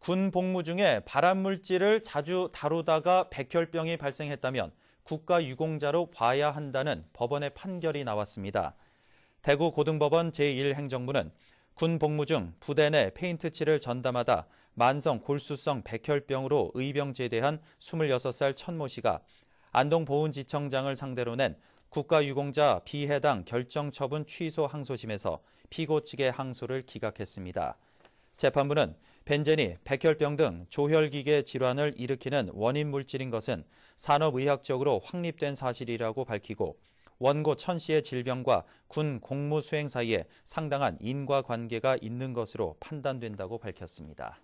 군 복무 중에 발암물질을 자주 다루다가 백혈병이 발생했다면 국가유공자로 봐야 한다는 법원의 판결이 나왔습니다. 대구 고등법원 제1행정부는 군 복무 중 부대 내 페인트칠을 전담하다 만성 골수성 백혈병으로 의병 제대한 에 26살 천모 씨가 안동보훈지청장을 상대로 낸 국가유공자 비해당 결정 처분 취소 항소심에서 피고 측의 항소를 기각했습니다. 재판부는 벤젠이 백혈병 등 조혈기계 질환을 일으키는 원인 물질인 것은 산업의학적으로 확립된 사실이라고 밝히고 원고 천 씨의 질병과 군 공무 수행 사이에 상당한 인과관계가 있는 것으로 판단된다고 밝혔습니다.